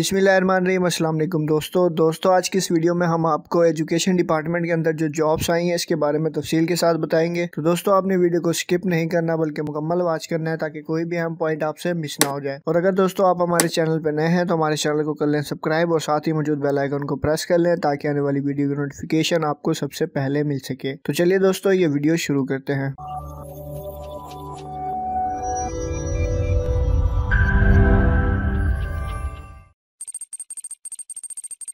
अस्सलाम वालेकुम दोस्तों दोस्तों आज की इस वीडियो में हम आपको एजुकेशन डिपार्टमेंट के अंदर जो जॉब्स आई हैं इसके बारे में तफसील के साथ बताएंगे तो दोस्तों आपने वीडियो को स्किप नहीं करना बल्कि मुकम्मल वाच करना है ताकि कोई भी अहम पॉइंट आपसे मिस ना हो जाए और अगर दोस्तों आप हमारे चैनल पर नए हैं तो हमारे चैनल को कर लें सब्सक्राइब और साथ ही मौजूद बेलाइकन को प्रेस कर लें ताकि आने वाली वीडियो की नोटिफिकेशन आपको सबसे पहले मिल सके तो चलिए दोस्तों ये वीडियो शुरू करते हैं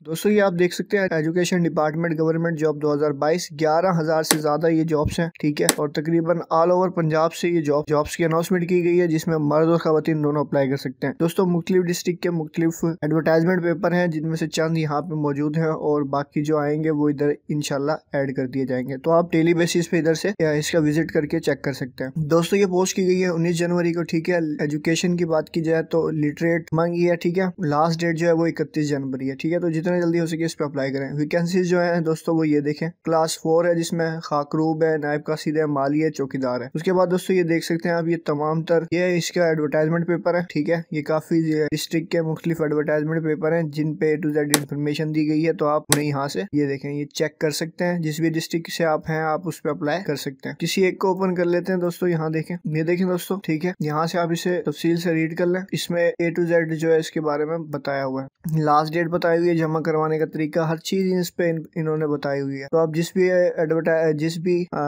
दोस्तों ये आप देख सकते हैं एजुकेशन डिपार्टमेंट गवर्नमेंट जॉब 2022 11000 से ज्यादा ये जॉब्स हैं ठीक है और तकरीबन ऑल ओवर पंजाब से ये जॉब जॉब्स की अनाउंसमेंट की गई है जिसमें मर्द और खातन दोनों अप्लाई कर सकते हैं दोस्तों मुख्तलिफ डिस्ट्रिक्ट के मुख्तलिफ एडवर्टाइजमेंट पेपर हैं जिनमें से चंद यहाँ पे मौजूद हैं और बाकी जो आएंगे वो इधर इनशाला एड कर दिए जाएंगे तो आप डेली बेसिस पे इधर से इसका विजिट करके चेक कर सकते हैं दोस्तों ये पोस्ट की गई है उन्नीस जनवरी को ठीक है एजुकेशन की बात की जाए तो लिटरेट मंग ये ठीक है लास्ट डेट जो है वो इकतीस जनवरी है ठीक है तो जितने जितना जल्दी हो सके इस पर अप्लाई करें वैकेंसीज जो है दोस्तों वो ये देखें क्लास फोर है जिसमें खाकरूब है नायब कासिद है माली है चौकीदार है उसके बाद दोस्तों ये देख सकते हैं आप ये तमाम तर ये इसका एडवर्टाइजमेंट पेपर है ठीक है ये काफी डिस्ट्रिक्ट के मुख्तलिफ एडवर्टाइजमेंट पेपर है जिन पे टू जेड इन्फॉर्मेशन दी गई है तो आप उन्हें यहाँ से ये देखें ये चेक कर सकते हैं जिस भी डिस्ट्रिक्ट से आप हैं आप उस पर अप्लाई कर सकते हैं किसी एक को ओपन कर लेते हैं दोस्तों यहाँ देखें ये देखें दोस्तों ठीक है यहाँ से आप इसे तफसील से रीड कर लें इसमें ए टू जेड जो है इसके बारे में बताया हुआ है लास्ट डेट बताई हुई है जमा करवाने का तरीका हर चीज इस पे इन, इन्होंने बताई हुई है तो आप जिस भी एडवर्टाइज जिस भी आ,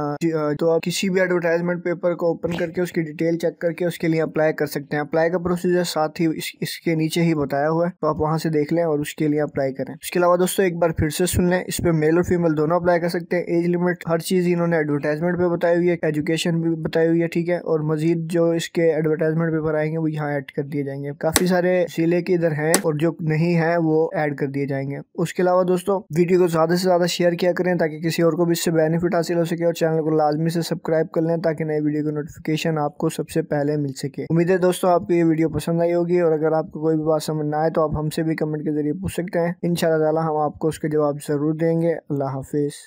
तो आप किसी भी एडवर्टाइजमेंट पेपर को ओपन करके उसकी डिटेल चेक करके उसके लिए अप्लाई कर सकते हैं अप्लाई का प्रोसीजर साथ ही इस, इसके नीचे ही बताया हुआ है तो आप वहाँ से देख लें और उसके लिए अप्लाई करें उसके अलावा दोस्तों एक बार फिर से सुन लें इस पे मेल और फीमेल दोनों अप्लाई कर सकते हैं एज लिमिट हर चीज इन्होंने एडवर्टाइजमेंट पे बताई हुई है एजुकेशन भी बताई हुई है ठीक है और मजीद जो इसके एडवर्टाइजमेंट पेपर आएंगे वो यहाँ ऐड कर दिए जाएंगे काफी सारे सिले के इधर हैं और जो नहीं है वो ऐड कर दिए जाएंगे जाएंगे उसके अलावा दोस्तों वीडियो को ज़्यादा से ज़्यादा शेयर किया करें ताकि किसी और को भी इससे बेनिफिट हासिल हो सके और चैनल को लाजमी से सब्सक्राइब कर लें ताकि नए वीडियो की नोटिफिकेशन आपको सबसे पहले मिल सके उम्मीद है दोस्तों आपको ये वीडियो पसंद आई होगी और अगर आपको कोई भी बात समझ ना आए तो आप हमसे भी कमेंट के जरिए पूछ सकते हैं इन हम आपको उसके जवाब ज़रूर देंगे अल्लाह हाफिज़